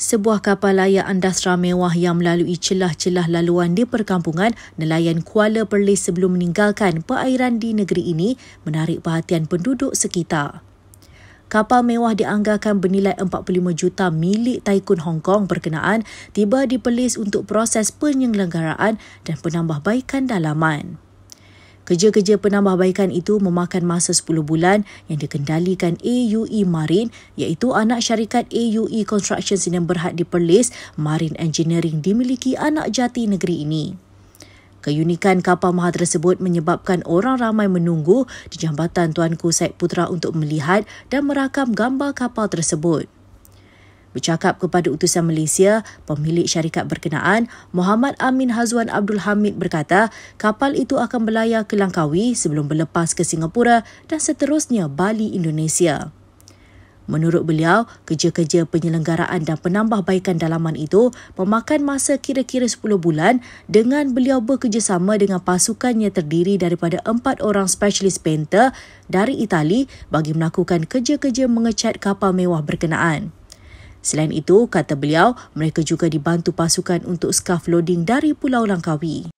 Sebuah kapal layar andasra mewah yang melalui celah-celah laluan di perkampungan nelayan Kuala Perlis sebelum meninggalkan perairan di negeri ini menarik perhatian penduduk sekitar. Kapal mewah dianggarkan bernilai 45 juta milik Taikun Hong Kong berkenaan tiba di Perlis untuk proses penyelenggaraan dan penambahbaikan dalaman. Kerja-kerja penambahbaikan itu memakan masa 10 bulan yang dikendalikan AUE Marine iaitu anak syarikat AUE Construction yang Berhad di Perlis, Marine Engineering dimiliki anak jati negeri ini. Keunikan kapal mahal tersebut menyebabkan orang ramai menunggu di jambatan Tuanku Syed Putra untuk melihat dan merakam gambar kapal tersebut bercakap kepada utusan Malaysia, pemilik syarikat berkenaan, Muhammad Amin Hazwan Abdul Hamid berkata, kapal itu akan berlayar ke Langkawi sebelum berlepas ke Singapura dan seterusnya Bali, Indonesia. Menurut beliau, kerja-kerja penyelenggaraan dan penambahbaikan dalaman itu memakan masa kira-kira 10 bulan dengan beliau bekerjasama dengan pasukannya terdiri daripada 4 orang specialist painter dari Itali bagi melakukan kerja-kerja mengecat kapal mewah berkenaan. Selain itu, kata beliau, mereka juga dibantu pasukan untuk scaf loading dari Pulau Langkawi.